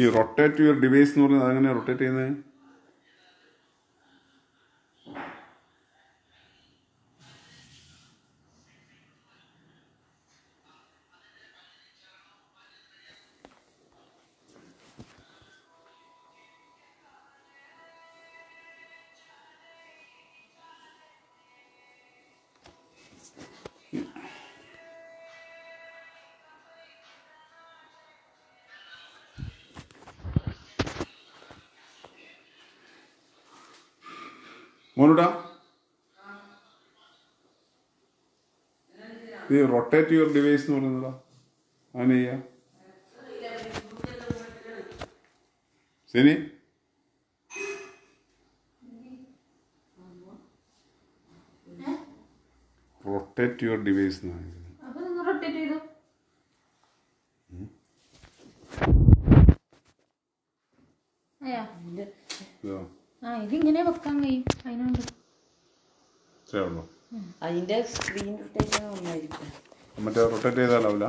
ഈ rotate your device എന്ന് പറഞ്ഞാൽ അതെങ്ങനെയാണ് റൊട്ടേറ്റ് ചെയ്യുന്നത് റൊട്ടേറ്റ് യുവർ ഡിവൈസ് എന്ന് പറയുന്നതാ അങ്ങനെ ചെയ്യാം ശനി റൊട്ടേറ്റ് യുവർ ഡിവൈസ് എന്നാണ് ഇതിങ്ങനെ വെക്കാൻ കഴിയും അതിനുണ്ട് അതിന്റെ സ്ക്രീൻ റൊട്ടേഷൻ നന്നായിരിക്കും മറ്റേ റൊട്ടേറ്റ് ചെയ്താലാവില്ല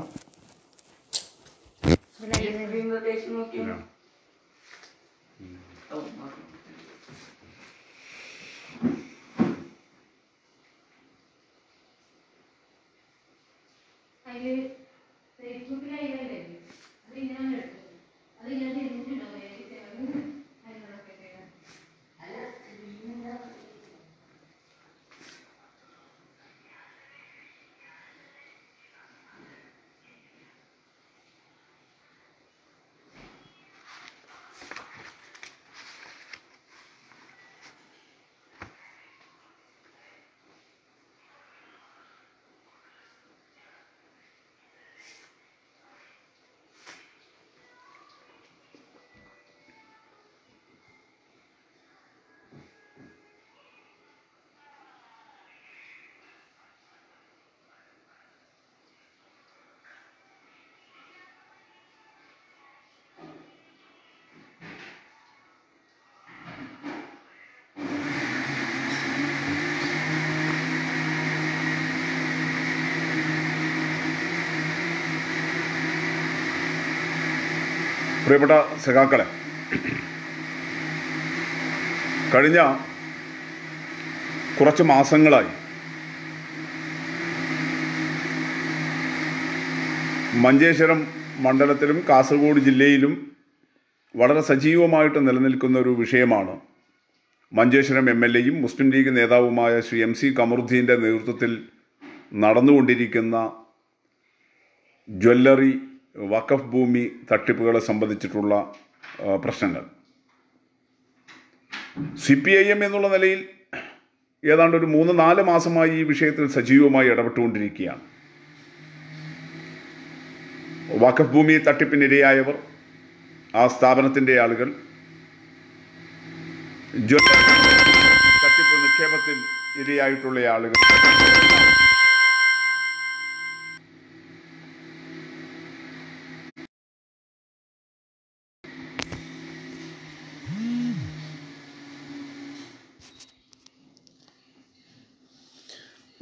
പ്രിയപ്പെട്ട സഖാക്കളെ കഴിഞ്ഞ കുറച്ച് മാസങ്ങളായി മഞ്ചേശ്വരം മണ്ഡലത്തിലും കാസർഗോഡ് ജില്ലയിലും വളരെ സജീവമായിട്ട് നിലനിൽക്കുന്ന ഒരു വിഷയമാണ് മഞ്ചേശ്വരം എം എൽ എയും മുസ്ലിം ലീഗ് നേതാവുമായ ശ്രീ എം സി കമറുദ്ദീൻ്റെ നേതൃത്വത്തിൽ നടന്നുകൊണ്ടിരിക്കുന്ന ജ്വല്ലറി വഖഫ് ഭൂമി തട്ടിപ്പുകളെ സംബന്ധിച്ചിട്ടുള്ള പ്രശ്നങ്ങൾ സി പി ഐ എം എന്നുള്ള നിലയിൽ ഏതാണ്ട് ഒരു മൂന്ന് നാല് മാസമായി ഈ വിഷയത്തിൽ സജീവമായി ഇടപെട്ടുകൊണ്ടിരിക്കുകയാണ് വഖഫ് ഭൂമി തട്ടിപ്പിനിരയായവർ ആ സ്ഥാപനത്തിൻ്റെ ആളുകൾ തട്ടിപ്പ് നിക്ഷേപത്തിൽ ഇരയായിട്ടുള്ള ആളുകൾ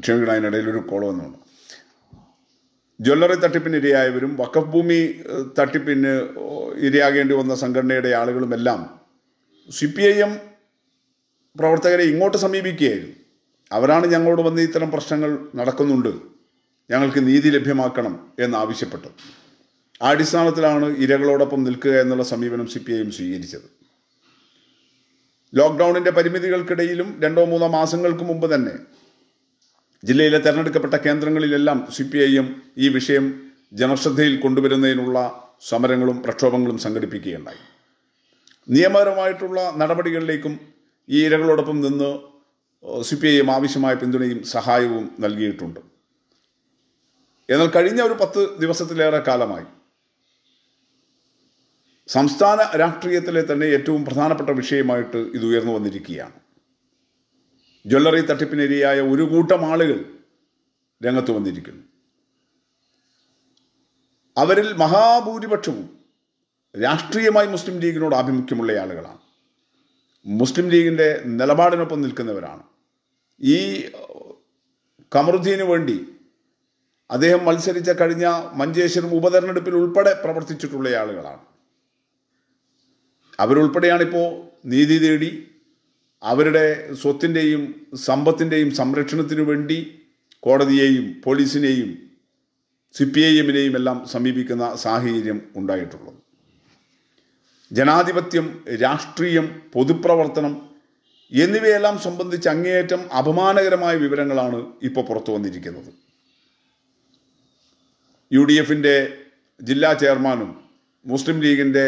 ക്ഷമിക്കണം ഇടയിൽ ഒരു കോൾ വന്നുകൊണ്ട് ജ്വല്ലറി തട്ടിപ്പിന് ഇരയായവരും വക്കഫ് ഭൂമി തട്ടിപ്പിന് ഇരയാകേണ്ടി വന്ന സംഘടനയുടെ ആളുകളുമെല്ലാം സി പി ഐ എം പ്രവർത്തകരെ ഇങ്ങോട്ട് സമീപിക്കുകയായിരുന്നു അവരാണ് ഞങ്ങളോട് വന്ന് ഇത്തരം പ്രശ്നങ്ങൾ നടക്കുന്നുണ്ട് ഞങ്ങൾക്ക് നീതി ലഭ്യമാക്കണം എന്നാവശ്യപ്പെട്ടു ആ അടിസ്ഥാനത്തിലാണ് ഇരകളോടൊപ്പം നിൽക്കുക എന്നുള്ള സമീപനം സി പി ഐ എം സ്വീകരിച്ചത് ലോക്ക്ഡൗണിൻ്റെ പരിമിതികൾക്കിടയിലും രണ്ടോ മൂന്നോ മാസങ്ങൾക്ക് മുമ്പ് തന്നെ ജില്ലയിലെ തെരഞ്ഞെടുക്കപ്പെട്ട കേന്ദ്രങ്ങളിലെല്ലാം സി പി ഐയും ഈ വിഷയം ജനശ്രദ്ധയിൽ കൊണ്ടുവരുന്നതിനുള്ള സമരങ്ങളും പ്രക്ഷോഭങ്ങളും സംഘടിപ്പിക്കുകയുണ്ടായി നിയമപരമായിട്ടുള്ള നടപടികളിലേക്കും ഈ ഇരകളോടൊപ്പം നിന്ന് സി പി ഐ ആവശ്യമായ പിന്തുണയും സഹായവും നൽകിയിട്ടുണ്ട് എന്നാൽ കഴിഞ്ഞ ഒരു പത്ത് ദിവസത്തിലേറെ കാലമായി സംസ്ഥാന രാഷ്ട്രീയത്തിലെ തന്നെ ഏറ്റവും പ്രധാനപ്പെട്ട വിഷയമായിട്ട് ഇത് ഉയർന്നു വന്നിരിക്കുകയാണ് ജ്വല്ലറി തട്ടിപ്പിനിരയായ ഒരു കൂട്ടം ആളുകൾ രംഗത്ത് വന്നിരിക്കുന്നു അവരിൽ മഹാഭൂരിപക്ഷവും രാഷ്ട്രീയമായി മുസ്ലിം ലീഗിനോട് ആഭിമുഖ്യമുള്ള ആളുകളാണ് മുസ്ലിം ലീഗിൻ്റെ നിലപാടിനൊപ്പം നിൽക്കുന്നവരാണ് ഈ കമറുദ്ദീന് വേണ്ടി അദ്ദേഹം മത്സരിച്ച കഴിഞ്ഞ മഞ്ചേശ്വരം ഉപതെരഞ്ഞെടുപ്പിൽ ഉൾപ്പെടെ പ്രവർത്തിച്ചിട്ടുള്ള ആളുകളാണ് അവരുൾപ്പെടെയാണിപ്പോൾ നീതി തേടി അവരുടെ സ്വത്തിൻ്റെയും സമ്പത്തിൻ്റെയും സംരക്ഷണത്തിനു വേണ്ടി കോടതിയെയും പോലീസിനെയും സി പി ഐ എമ്മിനെയും എല്ലാം സമീപിക്കുന്ന സാഹചര്യം ഉണ്ടായിട്ടുള്ളത് ജനാധിപത്യം രാഷ്ട്രീയം പൊതുപ്രവർത്തനം എന്നിവയെല്ലാം സംബന്ധിച്ച് അങ്ങേയറ്റം അപമാനകരമായ വിവരങ്ങളാണ് ഇപ്പോൾ പുറത്തു വന്നിരിക്കുന്നത് യു ഡി എഫിൻ്റെ ജില്ലാ ചെയർമാനും മുസ്ലിം ലീഗിൻ്റെ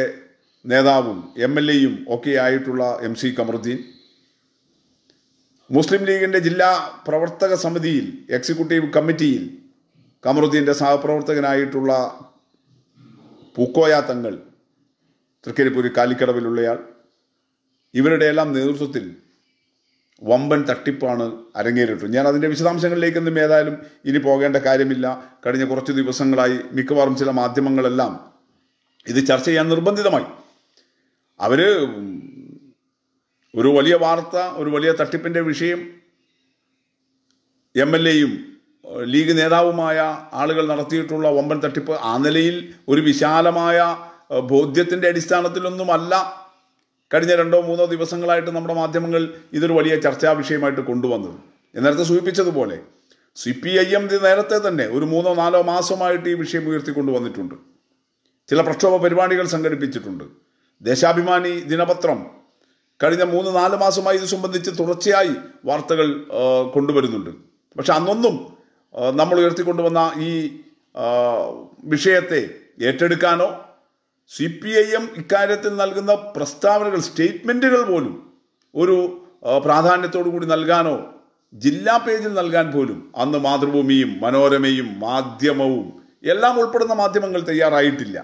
നേതാവും എം എൽ എയും ഒക്കെ ആയിട്ടുള്ള എം സി കമറുദ്ദീൻ മുസ്ലിം ലീഗിൻ്റെ ജില്ലാ പ്രവർത്തക സമിതിയിൽ എക്സിക്യൂട്ടീവ് കമ്മിറ്റിയിൽ കമറുദ്ദീൻ്റെ സഹപ്രവർത്തകനായിട്ടുള്ള പൂക്കോയ തങ്ങൾ തൃക്കരിപ്പൂരി കാലിക്കടവിലുള്ളയാൾ ഇവരുടെ എല്ലാം നേതൃത്വത്തിൽ വമ്പൻ തട്ടിപ്പാണ് അരങ്ങേറിയിട്ടു ഞാൻ അതിൻ്റെ വിശദാംശങ്ങളിലേക്കൊന്നും ഏതായാലും ഇനി പോകേണ്ട കാര്യമില്ല കഴിഞ്ഞ കുറച്ച് ദിവസങ്ങളായി മിക്കവാറും ചില മാധ്യമങ്ങളെല്ലാം ഇത് ചർച്ച ചെയ്യാൻ നിർബന്ധിതമായി അവർ ഒരു വലിയ വാർത്ത ഒരു വലിയ തട്ടിപ്പിൻ്റെ വിഷയം എം എൽ എയും ലീഗ് നേതാവുമായ ആളുകൾ നടത്തിയിട്ടുള്ള വമ്പൻ തട്ടിപ്പ് ആ നിലയിൽ ഒരു വിശാലമായ ബോധ്യത്തിൻ്റെ അടിസ്ഥാനത്തിലൊന്നുമല്ല കഴിഞ്ഞ രണ്ടോ മൂന്നോ ദിവസങ്ങളായിട്ട് നമ്മുടെ മാധ്യമങ്ങൾ ഇതൊരു വലിയ ചർച്ചാ വിഷയമായിട്ട് കൊണ്ടുവന്നത് നേരത്തെ സൂചിപ്പിച്ചതുപോലെ സി പി ഐ എം നേരത്തെ തന്നെ ഒരു മൂന്നോ നാലോ മാസമായിട്ട് ഈ വിഷയം ഉയർത്തിക്കൊണ്ടു വന്നിട്ടുണ്ട് ചില പ്രക്ഷോഭ പരിപാടികൾ സംഘടിപ്പിച്ചിട്ടുണ്ട് ദേശാഭിമാനി ദിനപത്രം കഴിഞ്ഞ മൂന്ന് നാല് മാസമായി ഇത് സംബന്ധിച്ച് തുടർച്ചയായി വാർത്തകൾ കൊണ്ടുവരുന്നുണ്ട് പക്ഷെ അന്നൊന്നും നമ്മൾ ഉയർത്തിക്കൊണ്ടുവന്ന ഈ വിഷയത്തെ ഏറ്റെടുക്കാനോ സി പി ഐ എം ഇക്കാര്യത്തിൽ നൽകുന്ന പ്രസ്താവനകൾ സ്റ്റേറ്റ്മെൻറ്റുകൾ പോലും ഒരു പ്രാധാന്യത്തോടു കൂടി നൽകാനോ ജില്ലാ പേജിൽ നൽകാൻ പോലും അന്ന് മാതൃഭൂമിയും മനോരമയും മാധ്യമവും എല്ലാം ഉൾപ്പെടുന്ന മാധ്യമങ്ങൾ തയ്യാറായിട്ടില്ല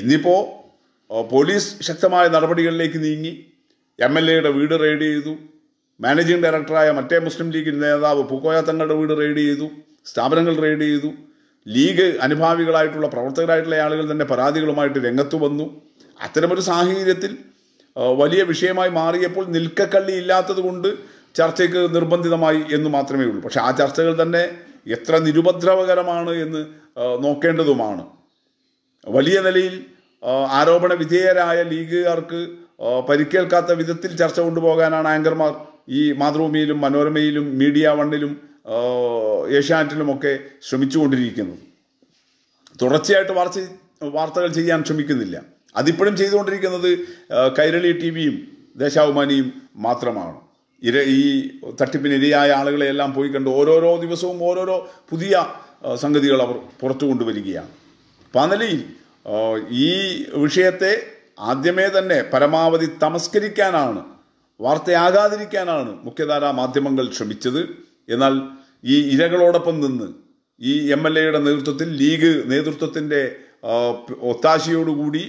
ഇന്നിപ്പോൾ പോലീസ് ശക്തമായ നടപടികളിലേക്ക് നീങ്ങി എം എൽ എയുടെ വീട് റെയ്ഡ് ചെയ്തു മാനേജിംഗ് ഡയറക്ടറായ മറ്റേ മുസ്ലിം ലീഗ് നേതാവ് പൂക്കോയ തങ്ങളുടെ വീട് റെയ്ഡ് ചെയ്തു സ്ഥാപനങ്ങൾ റെയ്ഡ് ചെയ്തു ലീഗ് അനുഭാവികളായിട്ടുള്ള പ്രവർത്തകരായിട്ടുള്ള ആളുകൾ തന്നെ പരാതികളുമായിട്ട് രംഗത്ത് വന്നു അത്തരമൊരു സാഹചര്യത്തിൽ വലിയ വിഷയമായി മാറിയപ്പോൾ നിൽക്കക്കള്ളി കൊണ്ട് ചർച്ചയ്ക്ക് നിർബന്ധിതമായി എന്ന് മാത്രമേ ഉള്ളൂ പക്ഷേ ആ ചർച്ചകൾ തന്നെ എത്ര നിരുപദ്രവകരമാണ് എന്ന് നോക്കേണ്ടതുമാണ് വലിയ നിലയിൽ ആരോപണ വിധേയരായ ലീഗുകാർക്ക് പരിക്കേൽക്കാത്ത വിധത്തിൽ ചർച്ച കൊണ്ടുപോകാനാണ് ആങ്കർമാർ ഈ മാതൃഭൂമിയിലും മനോരമയിലും മീഡിയ വണ്ണിലും ഏഷ്യാനെറ്റിലുമൊക്കെ ശ്രമിച്ചുകൊണ്ടിരിക്കുന്നത് തുടർച്ചയായിട്ട് വാർച്ച വാർത്തകൾ ചെയ്യാൻ ശ്രമിക്കുന്നില്ല അതിപ്പോഴും ചെയ്തുകൊണ്ടിരിക്കുന്നത് കൈരളി ടി വിയും ദേശാഭിമാനിയും മാത്രമാണ് ഇര ഈ തട്ടിപ്പിന് ഇരയായ ആളുകളെ എല്ലാം പോയി കണ്ട് ഓരോരോ ദിവസവും ഓരോരോ പുതിയ സംഗതികൾ അവർ പുറത്തു കൊണ്ടുവരികയാണ് അപ്പം ഈ വിഷയത്തെ ആദ്യമേ തന്നെ പരമാവധി തമസ്കരിക്കാനാണ് വാർത്തയാകാതിരിക്കാനാണ് മുഖ്യധാരാ മാധ്യമങ്ങൾ ശ്രമിച്ചത് എന്നാൽ ഈ ഇരകളോടൊപ്പം നിന്ന് ഈ എം എൽ എയുടെ നേതൃത്വത്തിൽ ലീഗ് നേതൃത്വത്തിൻ്റെ ഒത്താശയോടുകൂടി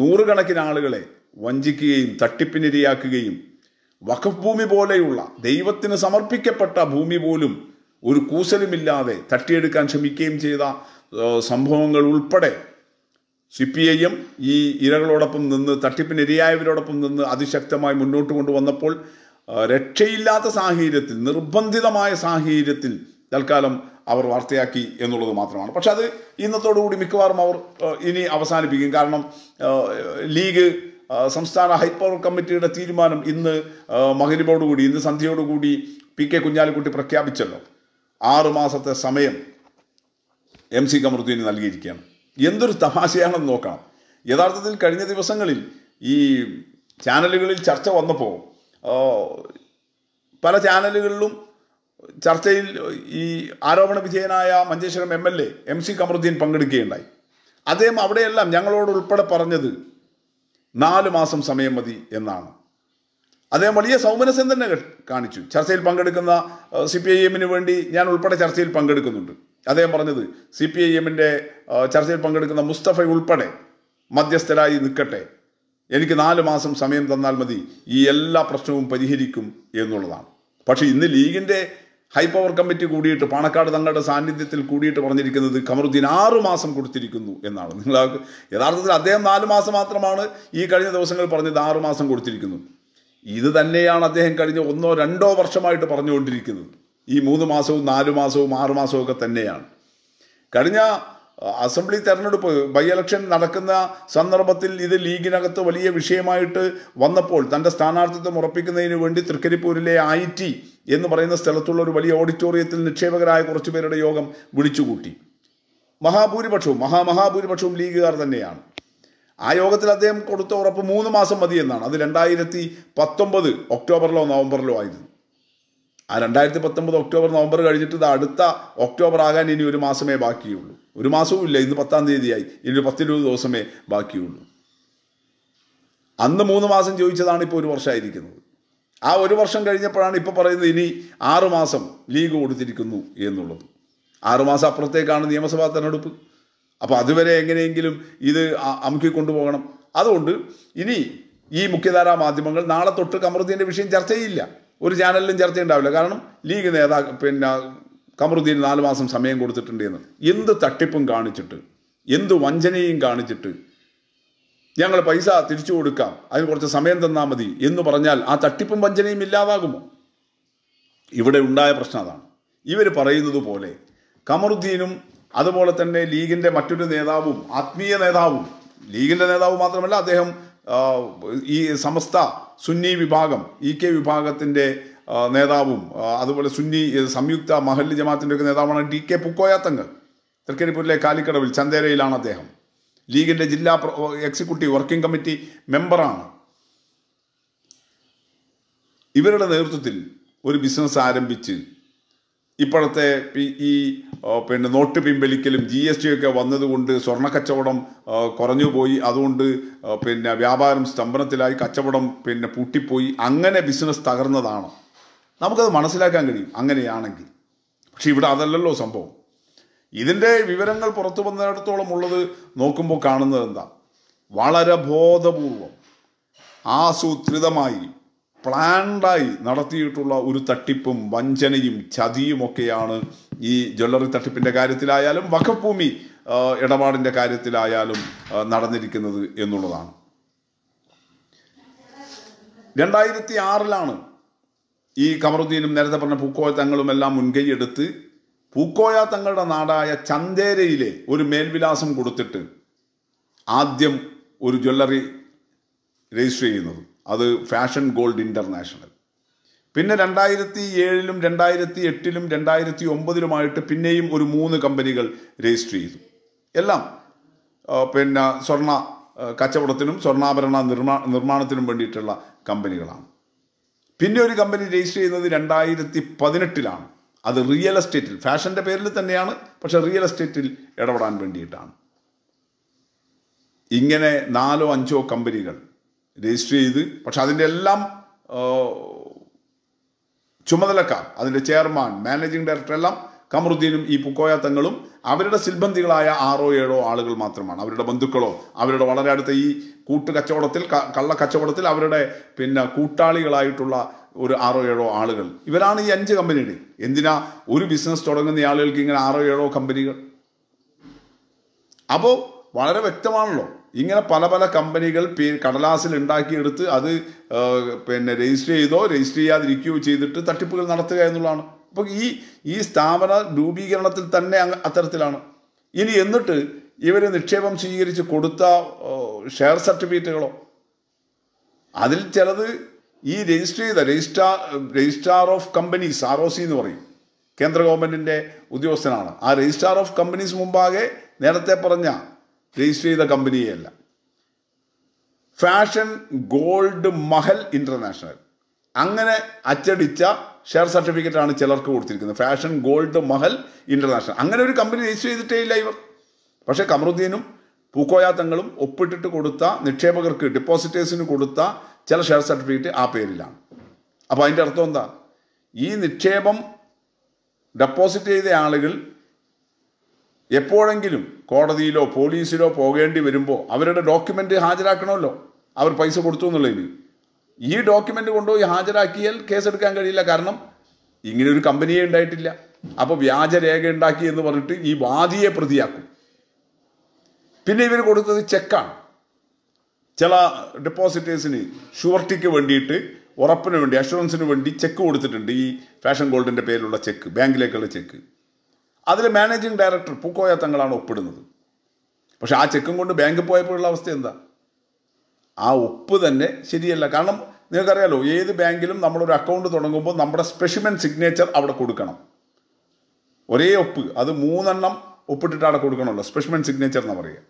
നൂറുകണക്കിന് ആളുകളെ വഞ്ചിക്കുകയും തട്ടിപ്പിനിരയാക്കുകയും വഖഫ് ഭൂമി പോലെയുള്ള ദൈവത്തിന് സമർപ്പിക്കപ്പെട്ട ഭൂമി പോലും ഒരു കൂസലുമില്ലാതെ തട്ടിയെടുക്കാൻ ശ്രമിക്കുകയും ചെയ്ത സംഭവങ്ങൾ ഉൾപ്പെടെ സി പി ഐയും ഈ ഇരകളോടൊപ്പം നിന്ന് തട്ടിപ്പിനിരയായവരോടൊപ്പം നിന്ന് അതിശക്തമായി മുന്നോട്ട് കൊണ്ടുവന്നപ്പോൾ രക്ഷയില്ലാത്ത സാഹചര്യത്തിൽ നിർബന്ധിതമായ സാഹചര്യത്തിൽ തൽക്കാലം അവർ വാർത്തയാക്കി എന്നുള്ളത് മാത്രമാണ് പക്ഷെ അത് ഇന്നത്തോടുകൂടി മിക്കവാറും അവർ ഇനി അവസാനിപ്പിക്കും കാരണം ലീഗ് സംസ്ഥാന ഹൈപ്പവർ കമ്മിറ്റിയുടെ തീരുമാനം ഇന്ന് മകരിബോടുകൂടി ഇന്ന് സന്ധ്യയോടുകൂടി പി കെ കുഞ്ഞാലിക്കുട്ടി പ്രഖ്യാപിച്ചല്ലോ ആറ് മാസത്തെ സമയം എം സി കമറുദ്ദീന് നൽകിയിരിക്കുകയാണ് എന്തൊരു തമാശയാണെന്ന് നോക്കാം യഥാർത്ഥത്തിൽ കഴിഞ്ഞ ദിവസങ്ങളിൽ ഈ ചാനലുകളിൽ ചർച്ച വന്നപ്പോൾ പല ചാനലുകളിലും ചർച്ചയിൽ ഈ ആരോപണ വിധേയനായ Manjeshwaram M L A M C Kamaruddin പങ്കെടുക്കുകയുണ്ടായി അദ്ദേഹം അവിടെയെല്ലാം ഞങ്ങളോട് ഉൾപ്പെടെ പറഞ്ഞത് നാല് മാസം സമയം മതി എന്നാണ് അദ്ദേഹം വലിയ സൗമനസ്യം തന്നെ കാണിച്ചു ചർച്ചയിൽ പങ്കെടുക്കുന്ന സി പി ഐ എമ്മിന് വേണ്ടി ഞാൻ ഉൾപ്പെടെ ചർച്ചയിൽ പങ്കെടുക്കുന്നുണ്ട് അദ്ദേഹം പറഞ്ഞത് സി പി ഐ എമ്മിൻ്റെ ചർച്ചയിൽ പങ്കെടുക്കുന്ന മുസ്തഫ ഉൾപ്പെടെ മധ്യസ്ഥരായി നിൽക്കട്ടെ എനിക്ക് നാല് മാസം സമയം തന്നാൽ മതി ഈ എല്ലാ പ്രശ്നവും പരിഹരിക്കും എന്നുള്ളതാണ് പക്ഷേ ഇന്ന് ലീഗിൻ്റെ ഹൈ പവർ കമ്മിറ്റി കൂടിയിട്ട് പാണക്കാട് തങ്ങളുടെ സാന്നിധ്യത്തിൽ കൂടിയിട്ട് പറഞ്ഞിരിക്കുന്നത് കമറുദ്ദീൻ ആറു മാസം കൊടുത്തിരിക്കുന്നു എന്നാണ് നിങ്ങൾ യഥാർത്ഥത്തിൽ അദ്ദേഹം നാല് മാസം മാത്രമാണ് ഈ കഴിഞ്ഞ ദിവസങ്ങൾ പറഞ്ഞത് ആറു മാസം കൊടുത്തിരിക്കുന്നു ഇത് തന്നെയാണ് അദ്ദേഹം കഴിഞ്ഞ ഒന്നോ രണ്ടോ വർഷമായിട്ട് പറഞ്ഞുകൊണ്ടിരിക്കുന്നത് ഈ മൂന്ന് മാസവും നാല് മാസവും ആറ് മാസവും ഒക്കെ തന്നെയാണ് കഴിഞ്ഞ അസംബ്ലി തെരഞ്ഞെടുപ്പ് ബൈ ഇലക്ഷൻ നടക്കുന്ന സന്ദർഭത്തിൽ ഇത് ലീഗിനകത്ത് വലിയ വിഷയമായിട്ട് വന്നപ്പോൾ തൻ്റെ സ്ഥാനാർത്ഥിത്വം ഉറപ്പിക്കുന്നതിന് വേണ്ടി തൃക്കരിപ്പൂരിലെ ഐ ടി എന്ന് പറയുന്ന സ്ഥലത്തുള്ള ഒരു വലിയ ഓഡിറ്റോറിയത്തിൽ നിക്ഷേപകരായ കുറച്ച് പേരുടെ യോഗം വിളിച്ചുകൂട്ടി മഹാഭൂരിപക്ഷവും മഹാമഹാഭൂരിപക്ഷവും ലീഗുകാർ തന്നെയാണ് ആ യോഗത്തിൽ അദ്ദേഹം കൊടുത്ത ഉറപ്പ് മൂന്ന് മാസം മതിയെന്നാണ് അത് രണ്ടായിരത്തി പത്തൊമ്പത് ഒക്ടോബറിലോ നവംബറിലോ ആയിരുന്നു ആ രണ്ടായിരത്തി പത്തൊമ്പത് ഒക്ടോബർ നവംബർ കഴിഞ്ഞിട്ട് അടുത്ത ഒക്ടോബർ ആകാൻ ഇനി ഒരു മാസമേ ബാക്കിയുള്ളൂ ഒരു മാസവും ഇല്ല ഇന്ന് പത്താം തീയതിയായി ഇനി ഒരു പത്തിരുപത് ദിവസമേ ബാക്കിയുള്ളൂ അന്ന് മൂന്ന് മാസം ചോദിച്ചതാണ് ഇപ്പോൾ ഒരു വർഷമായിരിക്കുന്നത് ആ ഒരു വർഷം കഴിഞ്ഞപ്പോഴാണ് ഇപ്പോൾ പറയുന്നത് ഇനി ആറുമാസം ലീഗ് കൊടുത്തിരിക്കുന്നു എന്നുള്ളത് ആറുമാസം അപ്പുറത്തേക്കാണ് നിയമസഭാ തെരഞ്ഞെടുപ്പ് അപ്പോൾ അതുവരെ എങ്ങനെയെങ്കിലും ഇത് അമുക്കി കൊണ്ടുപോകണം അതുകൊണ്ട് ഇനി ഈ മുഖ്യധാരാ മാധ്യമങ്ങൾ നാളെ തൊട്ട് കമറുദ്ദീൻ്റെ വിഷയം ചർച്ച ചെയ്യില്ല ഒരു ചാനലിലും ചർച്ച ഉണ്ടാവില്ല കാരണം ലീഗ് നേതാ പിന്നെ കമറുദ്ദീൻ നാല് മാസം സമയം കൊടുത്തിട്ടുണ്ട് എന്ന് എന്ത് തട്ടിപ്പും കാണിച്ചിട്ട് എന്ത് വഞ്ചനയും കാണിച്ചിട്ട് ഞങ്ങൾ പൈസ തിരിച്ചു കൊടുക്കാം അതിന് കുറച്ച് സമയം തന്നാൽ മതി എന്ന് പറഞ്ഞാൽ ആ തട്ടിപ്പും വഞ്ചനയും ഇല്ലാതാകുമോ ഇവിടെ ഉണ്ടായ പ്രശ്നം അതാണ് ഇവർ പറയുന്നത് പോലെ കമറുദ്ദീനും അതുപോലെ തന്നെ ലീഗിൻ്റെ മറ്റൊരു നേതാവും ആത്മീയ നേതാവും ലീഗിൻ്റെ നേതാവ് മാത്രമല്ല അദ്ദേഹം ഈ സമസ്ത സുന്നി വിഭാഗം ഇ കെ വിഭാഗത്തിൻ്റെ നേതാവും അതുപോലെ സുന്നി സംയുക്ത മഹല്ല് ജമാത്തിൻ്റെ ഒക്കെ നേതാവാണ് ഡി കെ പുക്കോയാത്തങ്ങൾ തൃക്കരിപ്പൂരിലെ കാലിക്കടവിൽ ചന്തേരയിലാണ് അദ്ദേഹം ലീഗിൻ്റെ ജില്ലാ എക്സിക്യൂട്ടീവ് വർക്കിംഗ് കമ്മിറ്റി മെമ്പറാണ് ഇവരുടെ നേതൃത്വത്തിൽ ഒരു ബിസിനസ് ആരംഭിച്ച് ഇപ്പോഴത്തെ ഈ പിന്നെ നോട്ട് പിൻവലിക്കലും ജി എസ് ടി ഒക്കെ വന്നതുകൊണ്ട് സ്വർണ്ണ കച്ചവടം കുറഞ്ഞുപോയി അതുകൊണ്ട് പിന്നെ വ്യാപാരം സ്തംഭനത്തിലായി കച്ചവടം പിന്നെ പൂട്ടിപ്പോയി അങ്ങനെ ബിസിനസ് തകർന്നതാണ് നമുക്കത് മനസ്സിലാക്കാൻ കഴിയും അങ്ങനെയാണെങ്കിൽ പക്ഷെ ഇവിടെ അതല്ലല്ലോ സംഭവം ഇതിൻ്റെ വിവരങ്ങൾ പുറത്തു വന്നിടത്തോളം ഉള്ളത് നോക്കുമ്പോൾ കാണുന്നത് എന്താ വളരെ ബോധപൂർവം ആസൂത്രിതമായി പ്ലാൻഡായി നടത്തിയിട്ടുള്ള ഒരു തട്ടിപ്പും വഞ്ചനയും ചതിയുമൊക്കെയാണ് ഈ ജ്വല്ലറി തട്ടിപ്പിൻ്റെ കാര്യത്തിലായാലും വഖഭൂമി ഇടപാടിൻ്റെ കാര്യത്തിലായാലും നടന്നിരിക്കുന്നത് എന്നുള്ളതാണ് രണ്ടായിരത്തി ആറിലാണ് ഈ കമറുദ്ദീനും നേരത്തെ പറഞ്ഞ പൂക്കോയ തങ്ങളും എല്ലാം മുൻകൈയെടുത്ത് പൂക്കോയ തങ്ങളുടെ നാടായ ചന്തേരയിലെ ഒരു മേൽവിലാസം കൊടുത്തിട്ട് ആദ്യം ഒരു ജ്വല്ലറി രജിസ്റ്റർ ചെയ്യുന്നത് അത് ഫാഷൻ ഗോൾഡ് ഇൻ്റർനാഷണൽ പിന്നെ രണ്ടായിരത്തി ഏഴിലും രണ്ടായിരത്തി എട്ടിലും രണ്ടായിരത്തി ഒമ്പതിലുമായിട്ട് പിന്നെയും ഒരു മൂന്ന് കമ്പനികൾ രജിസ്റ്റർ ചെയ്തു എല്ലാം പിന്നെ സ്വർണ കച്ചവടത്തിനും സ്വർണ്ണാഭരണ നിർമ്മാ നിർമ്മാണത്തിനും വേണ്ടിയിട്ടുള്ള കമ്പനികളാണ് പിന്നെ ഒരു കമ്പനി രജിസ്റ്റർ ചെയ്യുന്നത് രണ്ടായിരത്തി പതിനെട്ടിലാണ് അത് റിയൽ എസ്റ്റേറ്റിൽ ഫാഷൻ്റെ പേരിൽ തന്നെയാണ് പക്ഷേ റിയൽ എസ്റ്റേറ്റിൽ ഇടപെടാൻ വേണ്ടിയിട്ടാണ് ഇങ്ങനെ നാലോ അഞ്ചോ കമ്പനികൾ രജിസ്റ്റർ ചെയ്ത് പക്ഷെ അതിൻ്റെ എല്ലാം ചുമതലക്കാർ അതിൻ്റെ ചെയർമാൻ മാനേജിംഗ് ഡയറക്ടർ എല്ലാം കമറുദ്ദീനും ഈ പുക്കോയ തങ്ങളും അവരുടെ സിൽബന്ധികളായ ആറോ ഏഴോ ആളുകൾ മാത്രമാണ് അവരുടെ ബന്ധുക്കളോ അവരുടെ വളരെ അടുത്ത ഈ കൂട്ട് കച്ചവടത്തിൽ കള്ള കച്ചവടത്തിൽ അവരുടെ പിന്നെ കൂട്ടാളികളായിട്ടുള്ള ഒരു ആറോ ഏഴോ ആളുകൾ ഇവരാണ് ഈ അഞ്ച് കമ്പനിയുടെ എന്തിനാ ഒരു ബിസിനസ് തുടങ്ങുന്ന ആളുകൾക്ക് ഇങ്ങനെ ആറോ ഏഴോ കമ്പനികൾ അപ്പോൾ വളരെ വ്യക്തമാണല്ലോ ഇങ്ങനെ പല പല കമ്പനികൾ കടലാസിൽ ഉണ്ടാക്കിയെടുത്ത് അത് പിന്നെ രജിസ്റ്റർ ചെയ്തോ രജിസ്റ്റർ ചെയ്യാതിരിക്കുകയോ ചെയ്തിട്ട് തട്ടിപ്പുകൾ നടത്തുക എന്നുള്ളതാണ് അപ്പോൾ ഈ ഈ സ്ഥാപന രൂപീകരണത്തിൽ തന്നെ അത്തരത്തിലാണ് ഇനി എന്നിട്ട് ഇവർ നിക്ഷേപം സ്വീകരിച്ച് കൊടുത്ത ഷെയർ സർട്ടിഫിക്കറ്റുകളോ അതിൽ ചിലത് ഈ രജിസ്റ്റർ ചെയ്ത registrar registrar of companies R O C എന്ന് പറയും കേന്ദ്ര ഗവൺമെൻറ്റിൻ്റെ ഉദ്യോഗസ്ഥനാണ് ആ രജിസ്ട്രാർ ഓഫ് കമ്പനീസ് മുമ്പാകെ നേരത്തെ പറഞ്ഞ രജിസ്റ്റർ ചെയ്ത കമ്പനിയല്ല ഫാഷൻ ഗോൾഡ് മഹൽ ഇന്റർനാഷണൽ അങ്ങനെ അച്ചടിച്ച ഷെയർ സർട്ടിഫിക്കറ്റ് ആണ് ചിലർക്ക് കൊടുത്തിരിക്കുന്നത് ഫാഷൻ ഗോൾഡ് മഹൽ ഇന്റർനാഷണൽ അങ്ങനെ ഒരു കമ്പനി രജിസ്റ്റർ ചെയ്തിട്ടേ ഇല്ല ഇവർ പക്ഷേ കമറുദ്ദീനും പൂക്കോയാത്തങ്ങളും തങ്ങളും ഒപ്പിട്ടിട്ട് കൊടുത്ത നിക്ഷേപകർക്ക് ഡിപ്പോസിറ്റേഴ്സിന് കൊടുത്ത ചില ഷെയർ സർട്ടിഫിക്കറ്റ് ആ പേരിലാണ് അപ്പോൾ അതിൻ്റെ അർത്ഥം എന്താ ഈ നിക്ഷേപം ഡെപ്പോസിറ്റ് ചെയ്ത ആളുകൾ എപ്പോഴെങ്കിലും കോടതിയിലോ പോലീസിലോ പോകേണ്ടി വരുമ്പോൾ അവരുടെ ഡോക്യുമെൻ്റ് ഹാജരാക്കണമല്ലോ അവർ പൈസ കൊടുത്തു എന്നുള്ളതിന് ഈ ഡോക്യുമെൻ്റ് കൊണ്ടുപോയി ഹാജരാക്കിയാൽ കേസെടുക്കാൻ കഴിയില്ല കാരണം ഇങ്ങനെ ഒരു കമ്പനിയെ ഉണ്ടായിട്ടില്ല അപ്പോൾ വ്യാജരേഖ ഉണ്ടാക്കി എന്ന് പറഞ്ഞിട്ട് ഈ വാദിയെ പ്രതിയാക്കും പിന്നെ ഇവർ കൊടുത്തത് ചെക്കാണ് ചില ഡെപ്പോസിറ്റേഴ്സിന് ഷുവർട്ടിക്ക് വേണ്ടിയിട്ട് ഉറപ്പിന് വേണ്ടി അഷുറൻസിന് വേണ്ടി ചെക്ക് കൊടുത്തിട്ടുണ്ട് ഈ ഫാഷൻ ഗോൾഡിൻ്റെ പേരിലുള്ള ചെക്ക് ബാങ്കിലേക്കുള്ള ചെക്ക് അതിൽ മാനേജിങ് ഡയറക്ടർ പൂക്കോയ തങ്ങളാണ് ഒപ്പിടുന്നത് പക്ഷെ ആ ചെക്കും കൊണ്ട് ബാങ്കിൽ പോയപ്പോഴുള്ള അവസ്ഥ എന്താ ആ ഒപ്പ് തന്നെ ശരിയല്ല കാരണം നിങ്ങൾക്കറിയാലോ ഏത് ബാങ്കിലും നമ്മളൊരു അക്കൗണ്ട് തുടങ്ങുമ്പോൾ നമ്മുടെ സ്പെഷ്യമെൻ സിഗ്നേച്ചർ അവിടെ കൊടുക്കണം ഒരേ ഒപ്പ് അത് മൂന്നെണ്ണം ഒപ്പിട്ടിട്ടാണ് കൊടുക്കണമല്ലോ സ്പെഷ്യമെൻ സിഗ്നേച്ചർ എന്ന് പറയുക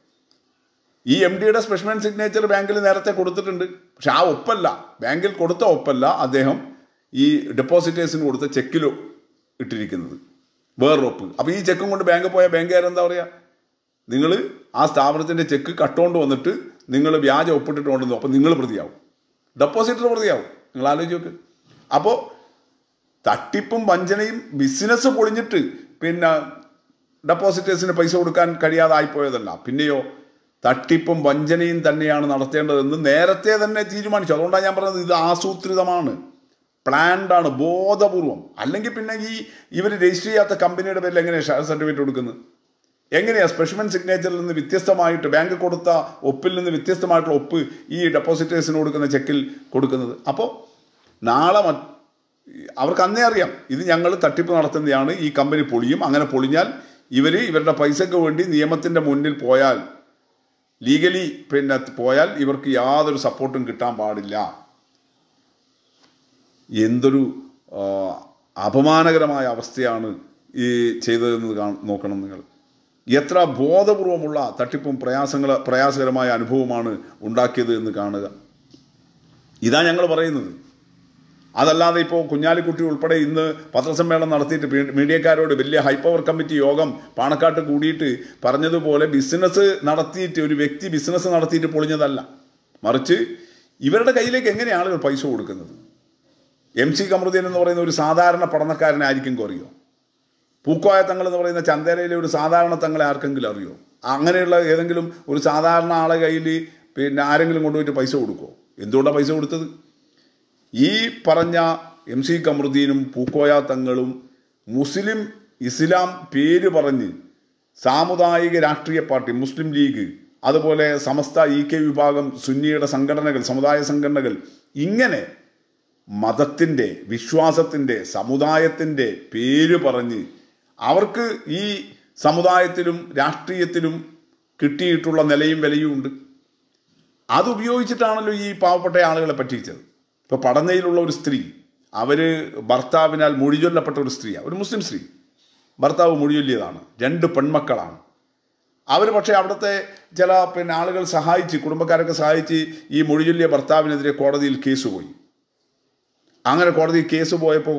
ഈ എം ഡിയുടെ സ്പെഷ്യമെൻ സിഗ്നേച്ചർ ബാങ്കിൽ നേരത്തെ കൊടുത്തിട്ടുണ്ട് പക്ഷെ ആ ഒപ്പല്ല ബാങ്കിൽ കൊടുത്ത ഒപ്പല്ല അദ്ദേഹം ഈ ഡെപ്പോസിറ്റേഴ്സിന് കൊടുത്ത ചെക്കിലോ ഇട്ടിരിക്കുന്നത് വേറൊപ്പ് അപ്പോൾ ഈ ചെക്കും കൊണ്ട് ബാങ്കിൽ പോയ എന്താ പറയുക നിങ്ങൾ ആ സ്ഥാപനത്തിൻ്റെ ചെക്ക് കട്ടുകൊണ്ട് വന്നിട്ട് നിങ്ങൾ വ്യാജം ഒപ്പിട്ടിട്ടുണ്ടെന്ന് അപ്പോൾ നിങ്ങൾ പ്രതിയാവും ഡെപ്പോസിറ്റർ പ്രതിയാവും നിങ്ങൾ ആലോചിച്ച് നോക്ക് അപ്പോൾ തട്ടിപ്പും വഞ്ചനയും ബിസിനസ് പൊളിഞ്ഞിട്ട് പിന്നെ ഡെപ്പോസിറ്റേഴ്സിന് പൈസ കൊടുക്കാൻ കഴിയാതായിപ്പോയതല്ല പിന്നെയോ തട്ടിപ്പും വഞ്ചനയും തന്നെയാണ് നടത്തേണ്ടതെന്ന് നേരത്തെ തന്നെ തീരുമാനിച്ചു അതുകൊണ്ടാണ് ഞാൻ പറഞ്ഞത് ഇത് ആസൂത്രിതമാണ് പ്ലാൻഡ് ആണ് ബോധപൂർവം അല്ലെങ്കിൽ പിന്നെ ഈ ഇവർ രജിസ്റ്റർ ചെയ്യാത്ത കമ്പനിയുടെ പേരിൽ എങ്ങനെയാണ് ഷെയർ സർട്ടിഫിക്കറ്റ് കൊടുക്കുന്നത് എങ്ങനെയാണ് സ്പെഷ്യൻ സിഗ്നേച്ചറിൽ നിന്ന് വ്യത്യസ്തമായിട്ട് ബാങ്ക് കൊടുത്ത ഒപ്പിൽ നിന്ന് വ്യത്യസ്തമായിട്ടുള്ള ഒപ്പ് ഈ ഡെപ്പോസിറ്റേഴ്സിന് കൊടുക്കുന്ന ചെക്കിൽ കൊടുക്കുന്നത് അപ്പോൾ നാളെ അവർക്ക് അന്നേ അറിയാം ഇത് ഞങ്ങൾ തട്ടിപ്പ് നടത്തുന്നതാണ് ഈ കമ്പനി പൊളിയും അങ്ങനെ പൊളിഞ്ഞാൽ ഇവർ ഇവരുടെ പൈസയ്ക്ക് വേണ്ടി നിയമത്തിൻ്റെ മുന്നിൽ പോയാൽ ലീഗലി പിന്നെ പോയാൽ ഇവർക്ക് യാതൊരു സപ്പോർട്ടും കിട്ടാൻ പാടില്ല എന്തൊരു അപമാനകരമായ അവസ്ഥയാണ് ഈ ചെയ്തതെന്ന് കാ നോക്കണം നിങ്ങൾ എത്ര ബോധപൂർവമുള്ള തട്ടിപ്പും പ്രയാസങ്ങൾ പ്രയാസകരമായ അനുഭവമാണ് ഉണ്ടാക്കിയത് എന്ന് കാണുക ഇതാ ഞങ്ങൾ പറയുന്നത് അതല്ലാതെ ഇപ്പോൾ കുഞ്ഞാലിക്കുട്ടി ഉൾപ്പെടെ ഇന്ന് പത്രസമ്മേളനം നടത്തിയിട്ട് മീഡിയക്കാരോട് വലിയ ഹൈപ്പവർ കമ്മിറ്റി യോഗം പാണക്കാട്ട് കൂടിയിട്ട് പറഞ്ഞതുപോലെ ബിസിനസ് നടത്തിയിട്ട് ഒരു വ്യക്തി ബിസിനസ് നടത്തിയിട്ട് പൊളിഞ്ഞതല്ല മറിച്ച് ഇവരുടെ കയ്യിലേക്ക് എങ്ങനെയാണ് പൈസ കൊടുക്കുന്നത് എം സി കമറുദ്ദീൻ എന്ന് പറയുന്ന ഒരു സാധാരണ പഠനക്കാരനായിരിക്കും ആയിരിക്കും പൂക്കോയ തങ്ങൾ എന്ന് പറയുന്ന ചന്തേരയിലെ ഒരു സാധാരണ തങ്ങളെ ആർക്കെങ്കിലും അറിയോ അങ്ങനെയുള്ള ഏതെങ്കിലും ഒരു സാധാരണ ആളെ കയ്യിൽ പിന്നെ ആരെങ്കിലും കൊണ്ടുപോയിട്ട് പൈസ കൊടുക്കുമോ എന്തുകൊണ്ടാണ് പൈസ കൊടുത്തത് ഈ പറഞ്ഞ എം സി കമറുദ്ദീനും പൂക്കോയ തങ്ങളും മുസ്ലിം ഇസ്ലാം പേര് പറഞ്ഞ് സാമുദായിക രാഷ്ട്രീയ പാർട്ടി മുസ്ലിം ലീഗ് അതുപോലെ സമസ്ത ഇ കെ വിഭാഗം സുന്നിയുടെ സംഘടനകൾ സമുദായ സംഘടനകൾ ഇങ്ങനെ മതത്തിൻ്റെ വിശ്വാസത്തിൻ്റെ സമുദായത്തിൻ്റെ പേര് പറഞ്ഞ് അവർക്ക് ഈ സമുദായത്തിലും രാഷ്ട്രീയത്തിലും കിട്ടിയിട്ടുള്ള നിലയും വിലയും ഉണ്ട് അതുപയോഗിച്ചിട്ടാണല്ലോ ഈ പാവപ്പെട്ട ആളുകളെ പറ്റിച്ചത് ഇപ്പോൾ പടനയിലുള്ള ഒരു സ്ത്രീ അവർ ഭർത്താവിനാൽ മൊഴിചൊല്ലപ്പെട്ട ഒരു സ്ത്രീയാണ് ഒരു മുസ്ലിം സ്ത്രീ ഭർത്താവ് മൊഴിചൊല്ലിയതാണ് രണ്ട് പെൺമക്കളാണ് അവർ പക്ഷേ അവിടുത്തെ ചില പിന്നെ ആളുകൾ സഹായിച്ച് കുടുംബക്കാരൊക്കെ സഹായിച്ച് ഈ മൊഴിചൊല്ലിയ ഭർത്താവിനെതിരെ കോടതിയിൽ കേസ് പോയി അങ്ങനെ കോടതി കേസ് പോയപ്പോൾ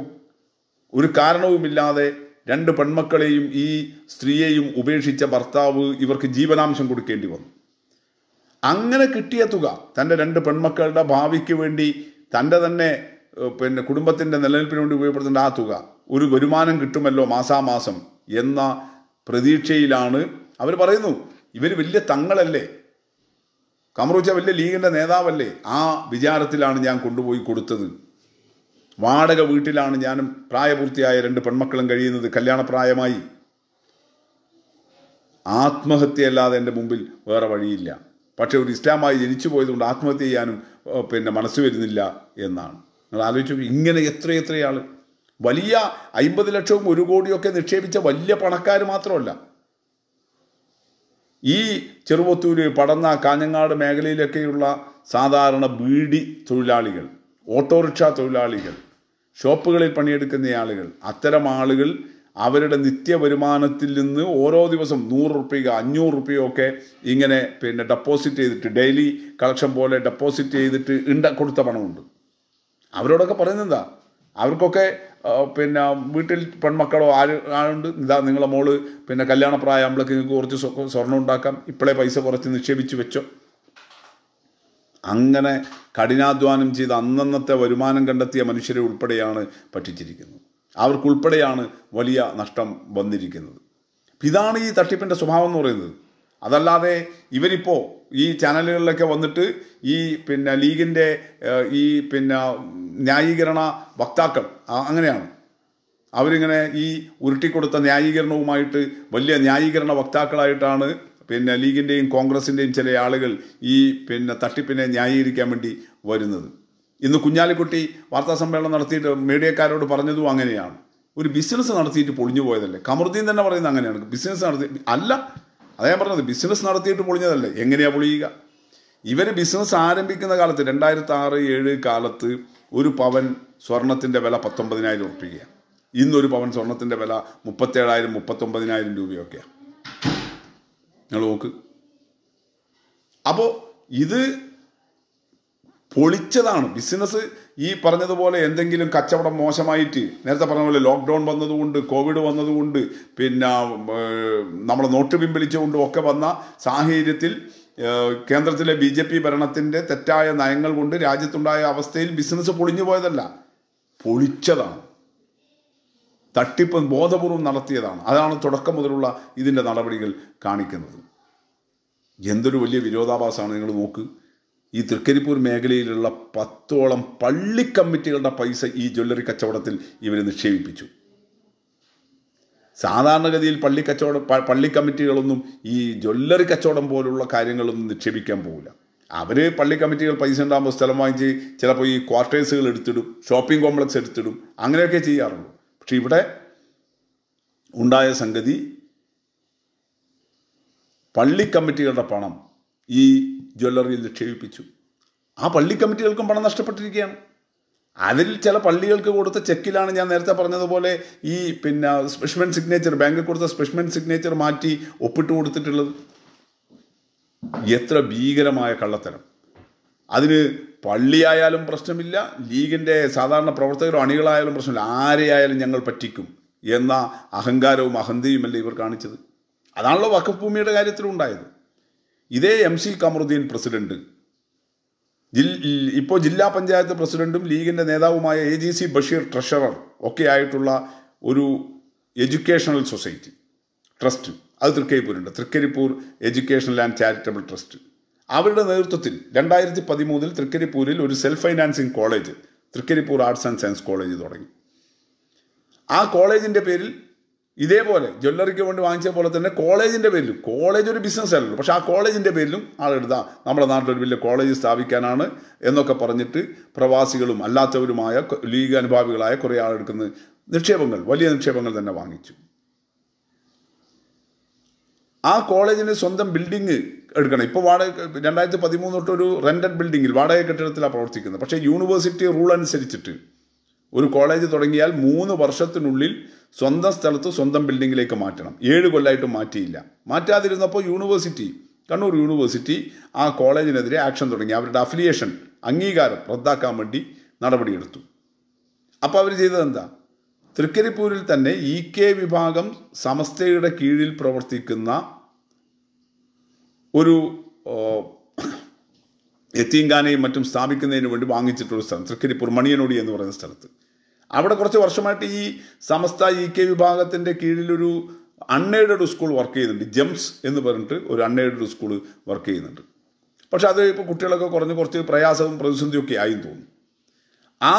ഒരു കാരണവുമില്ലാതെ രണ്ട് പെൺമക്കളെയും ഈ സ്ത്രീയെയും ഉപേക്ഷിച്ച ഭർത്താവ് ഇവർക്ക് ജീവനാംശം കൊടുക്കേണ്ടി വന്നു അങ്ങനെ കിട്ടിയ തുക തൻ്റെ രണ്ട് പെൺമക്കളുടെ ഭാവിക്ക് വേണ്ടി തൻ്റെ തന്നെ പിന്നെ കുടുംബത്തിൻ്റെ നിലനിൽപ്പിന് വേണ്ടി ഉപയോഗപ്പെടുത്തുന്ന ആ തുക ഒരു വരുമാനം കിട്ടുമല്ലോ മാസാമാസം എന്ന പ്രതീക്ഷയിലാണ് അവർ പറയുന്നു ഇവർ വലിയ തങ്ങളല്ലേ കമറൂച്ച വലിയ ലീഗിൻ്റെ നേതാവല്ലേ ആ വിചാരത്തിലാണ് ഞാൻ കൊണ്ടുപോയി കൊടുത്തത് വാടക വീട്ടിലാണ് ഞാനും പ്രായപൂർത്തിയായ രണ്ട് പെൺമക്കളും കഴിയുന്നത് കല്യാണപ്രായമായി ആത്മഹത്യയല്ലാതെ എൻ്റെ മുമ്പിൽ വേറെ വഴിയില്ല പക്ഷേ ഒരു ഇസ്ലാമായി ജനിച്ചു പോയതുകൊണ്ട് ആത്മഹത്യ ചെയ്യാനും പിന്നെ മനസ്സ് വരുന്നില്ല എന്നാണ് നിങ്ങൾ ആലോചിച്ചു ഇങ്ങനെ എത്ര എത്രയാൾ വലിയ അയിമ്പത് ലക്ഷവും ഒരു കോടിയൊക്കെ നിക്ഷേപിച്ച വലിയ പണക്കാർ മാത്രമല്ല ഈ ചെറുപത്തൂര് പടന്ന കാഞ്ഞങ്ങാട് മേഖലയിലൊക്കെയുള്ള സാധാരണ ബീഡി തൊഴിലാളികൾ ഓട്ടോറിക്ഷ തൊഴിലാളികൾ ഷോപ്പുകളിൽ പണിയെടുക്കുന്ന ആളുകൾ അത്തരം ആളുകൾ അവരുടെ വരുമാനത്തിൽ നിന്ന് ഓരോ ദിവസം നൂറ് റുപ്യ അഞ്ഞൂറ് റുപ്യ ഒക്കെ ഇങ്ങനെ പിന്നെ ഡെപ്പോസിറ്റ് ചെയ്തിട്ട് ഡെയിലി കളക്ഷൻ പോലെ ഡെപ്പോസിറ്റ് ചെയ്തിട്ട് ഇണ്ട കൊടുത്ത പണമുണ്ട് അവരോടൊക്കെ പറയുന്നെന്താ അവർക്കൊക്കെ പിന്നെ വീട്ടിൽ പെൺമക്കളോ ആര് ആളുണ്ട് ഇതാ നിങ്ങളെ മോള് പിന്നെ ആകുമ്പോഴേക്ക് നിങ്ങൾക്ക് കുറച്ച് സ്വർണ്ണം ഉണ്ടാക്കാം ഇപ്പോഴേ പൈസ കുറച്ച് നിക്ഷേപിച്ച് വെച്ചോ അങ്ങനെ കഠിനാധ്വാനം ചെയ്ത് അന്നന്നത്തെ വരുമാനം കണ്ടെത്തിയ മനുഷ്യരെ ഉൾപ്പെടെയാണ് പറ്റിച്ചിരിക്കുന്നത് അവർക്കുൾപ്പെടെയാണ് വലിയ നഷ്ടം വന്നിരിക്കുന്നത് ഇതാണ് ഈ തട്ടിപ്പിൻ്റെ സ്വഭാവം എന്ന് പറയുന്നത് അതല്ലാതെ ഇവരിപ്പോൾ ഈ ചാനലുകളിലൊക്കെ വന്നിട്ട് ഈ പിന്നെ ലീഗിൻ്റെ ഈ പിന്നെ ന്യായീകരണ വക്താക്കൾ അങ്ങനെയാണ് അവരിങ്ങനെ ഈ ഉരുട്ടിക്കൊടുത്ത ന്യായീകരണവുമായിട്ട് വലിയ ന്യായീകരണ വക്താക്കളായിട്ടാണ് പിന്നെ ലീഗിൻ്റെയും കോൺഗ്രസിൻ്റെയും ചില ആളുകൾ ഈ പിന്നെ തട്ടിപ്പിനെ ന്യായീകരിക്കാൻ വേണ്ടി വരുന്നത് ഇന്ന് കുഞ്ഞാലിക്കുട്ടി വാർത്താ സമ്മേളനം നടത്തിയിട്ട് മീഡിയക്കാരോട് പറഞ്ഞതും അങ്ങനെയാണ് ഒരു ബിസിനസ് നടത്തിയിട്ട് പൊളിഞ്ഞു പോയതല്ലേ കമറുദ്ദീൻ തന്നെ പറയുന്നത് അങ്ങനെയാണ് ബിസിനസ് നടത്തി അല്ല അതാ പറഞ്ഞത് ബിസിനസ് നടത്തിയിട്ട് പൊളിഞ്ഞതല്ലേ എങ്ങനെയാണ് പൊളിയുക ഇവർ ബിസിനസ് ആരംഭിക്കുന്ന കാലത്ത് രണ്ടായിരത്തി ആറ് ഏഴ് കാലത്ത് ഒരു പവൻ സ്വർണത്തിൻ്റെ വില പത്തൊമ്പതിനായിരം ഉറപ്പിക്കുകയാണ് ഇന്നൊരു പവൻ സ്വർണത്തിൻ്റെ വില മുപ്പത്തേഴായിരം മുപ്പത്തൊമ്പതിനായിരം രൂപയൊക്കെയാണ് നിങ്ങൾ നോക്ക് അപ്പോൾ ഇത് പൊളിച്ചതാണ് ബിസിനസ് ഈ പറഞ്ഞതുപോലെ എന്തെങ്കിലും കച്ചവടം മോശമായിട്ട് നേരത്തെ പറഞ്ഞ പോലെ ലോക്ക്ഡൗൺ വന്നതുകൊണ്ട് കോവിഡ് വന്നതുകൊണ്ട് പിന്നെ നമ്മളെ നോട്ട് പിൻവലിച്ചുകൊണ്ടും ഒക്കെ വന്ന സാഹചര്യത്തിൽ കേന്ദ്രത്തിലെ ബി ജെ പി ഭരണത്തിൻ്റെ തെറ്റായ നയങ്ങൾ കൊണ്ട് രാജ്യത്തുണ്ടായ അവസ്ഥയിൽ ബിസിനസ് പൊളിഞ്ഞു പോയതല്ല പൊളിച്ചതാണ് തട്ടിപ്പ് ബോധപൂർവം നടത്തിയതാണ് അതാണ് തുടക്കം മുതലുള്ള ഇതിൻ്റെ നടപടികൾ കാണിക്കുന്നത് എന്തൊരു വലിയ വിരോധാഭാസമാണ് നിങ്ങൾ നോക്ക് ഈ തൃക്കരിപ്പൂർ മേഖലയിലുള്ള പത്തോളം പള്ളി കമ്മിറ്റികളുടെ പൈസ ഈ ജ്വല്ലറി കച്ചവടത്തിൽ ഇവർ നിക്ഷേപിപ്പിച്ചു സാധാരണഗതിയിൽ പള്ളി കച്ചവടം പള്ളി കമ്മിറ്റികളൊന്നും ഈ ജ്വല്ലറി കച്ചവടം പോലുള്ള കാര്യങ്ങളൊന്നും നിക്ഷേപിക്കാൻ പോകില്ല അവർ പള്ളി കമ്മിറ്റികൾ പൈസ ഉണ്ടാകുമ്പോൾ സ്ഥലം വാങ്ങിച്ച് ചിലപ്പോൾ ഈ ക്വാർട്ടേഴ്സുകൾ എടുത്തിടും ഷോപ്പിംഗ് കോംപ്ലക്സ് എടുത്തിടും അങ്ങനെയൊക്കെ ചെയ്യാറുള്ളൂ പക്ഷെ ഇവിടെ ഉണ്ടായ സംഗതി പള്ളി കമ്മിറ്റികളുടെ പണം ഈ ജ്വല്ലറിയിൽ നിക്ഷേപിപ്പിച്ചു ആ പള്ളി കമ്മിറ്റികൾക്കും പണം നഷ്ടപ്പെട്ടിരിക്കുകയാണ് അതിൽ ചില പള്ളികൾക്ക് കൊടുത്ത ചെക്കിലാണ് ഞാൻ നേരത്തെ പറഞ്ഞതുപോലെ ഈ പിന്നെ സ്പെഷ്മെൻ സിഗ്നേച്ചർ ബാങ്കിൽ കൊടുത്ത സ്പെഷ്മെൻ സിഗ്നേച്ചർ മാറ്റി ഒപ്പിട്ട് കൊടുത്തിട്ടുള്ളത് എത്ര ഭീകരമായ കള്ളത്തരം അതിന് പള്ളിയായാലും പ്രശ്നമില്ല ലീഗിൻ്റെ സാധാരണ പ്രവർത്തകരോ അണികളായാലും പ്രശ്നമില്ല ആരെയായാലും ഞങ്ങൾ പറ്റിക്കും എന്ന അഹങ്കാരവും അഹന്തിയുമല്ലേ ഇവർ കാണിച്ചത് അതാണല്ലോ വഖഫ് ഭൂമിയുടെ കാര്യത്തിലും ഉണ്ടായത് ഇതേ എം സി കമറുദ്ദീൻ പ്രസിഡന്റ് ഇപ്പോൾ ജില്ലാ പഞ്ചായത്ത് പ്രസിഡന്റും ലീഗിൻ്റെ നേതാവുമായ A G C Basheer treasurer ഒക്കെ ആയിട്ടുള്ള ഒരു എഡ്യൂക്കേഷണൽ സൊസൈറ്റി ട്രസ്റ്റ് അത് തൃക്കരിപ്പൂരുണ്ട് Trikaripur educational and charitable trust അവരുടെ നേതൃത്വത്തിൽ രണ്ടായിരത്തി പതിമൂന്നിൽ തൃക്കരിപ്പൂരിൽ ഒരു self financing college Trikaripur arts and science college തുടങ്ങി ആ കോളേജിൻ്റെ പേരിൽ ഇതേപോലെ ജ്വല്ലറിക്ക് വേണ്ടി വാങ്ങിച്ച പോലെ തന്നെ കോളേജിൻ്റെ പേരിലും കോളേജ് ഒരു ബിസിനസ് അല്ലല്ലോ പക്ഷേ ആ കോളേജിൻ്റെ പേരിലും ആളെടുത്താൽ നമ്മുടെ നാട്ടിലൊരു വലിയ കോളേജ് സ്ഥാപിക്കാനാണ് എന്നൊക്കെ പറഞ്ഞിട്ട് പ്രവാസികളും അല്ലാത്തവരുമായ ലീഗ് അനുഭാവികളായ കുറേ ആളെടുക്കുന്ന നിക്ഷേപങ്ങൾ വലിയ നിക്ഷേപങ്ങൾ തന്നെ വാങ്ങിച്ചു ആ കോളേജിന് സ്വന്തം ബിൽഡിങ് എടുക്കണം ഇപ്പോൾ വാടക രണ്ടായിരത്തി പതിമൂന്ന് തൊട്ടൊരു ഒരു റെൻറ്റഡ് ബിൽഡിങ്ങിൽ വാടക കെട്ടിടത്തിലാണ് പ്രവർത്തിക്കുന്നത് പക്ഷേ യൂണിവേഴ്സിറ്റി റൂൾ അനുസരിച്ചിട്ട് ഒരു കോളേജ് തുടങ്ങിയാൽ മൂന്ന് വർഷത്തിനുള്ളിൽ സ്വന്തം സ്ഥലത്ത് സ്വന്തം ബിൽഡിങ്ങിലേക്ക് മാറ്റണം ഏഴ് കൊല്ലമായിട്ട് മാറ്റിയില്ല മാറ്റാതിരുന്നപ്പോൾ യൂണിവേഴ്സിറ്റി കണ്ണൂർ യൂണിവേഴ്സിറ്റി ആ കോളേജിനെതിരെ ആക്ഷൻ തുടങ്ങി അവരുടെ അഫിലിയേഷൻ അംഗീകാരം റദ്ദാക്കാൻ വേണ്ടി നടപടിയെടുത്തു അപ്പോൾ അവർ ചെയ്തത് എന്താ തൃക്കരിപ്പൂരിൽ തന്നെ ഇ കെ വിഭാഗം സമസ്തയുടെ കീഴിൽ പ്രവർത്തിക്കുന്ന ഒരു എത്തീങ്കാനയും മറ്റും സ്ഥാപിക്കുന്നതിന് വേണ്ടി വാങ്ങിച്ചിട്ടുള്ള സ്ഥലം തൃക്കരി പുർമണിയനോടി എന്ന് പറയുന്ന സ്ഥലത്ത് അവിടെ കുറച്ച് വർഷമായിട്ട് ഈ സമസ്ത ഇ കെ വിഭാഗത്തിൻ്റെ കീഴിലൊരു അൺഎയ്ഡഡ് സ്കൂൾ വർക്ക് ചെയ്യുന്നുണ്ട് ജംസ് എന്ന് പറഞ്ഞിട്ട് ഒരു അൺഎയ്ഡഡ് സ്കൂൾ വർക്ക് ചെയ്യുന്നുണ്ട് പക്ഷെ അത് ഇപ്പോൾ കുട്ടികളൊക്കെ കുറഞ്ഞ് കുറച്ച് പ്രയാസവും പ്രതിസന്ധിയൊക്കെ ആയി തോന്നുന്നു ആ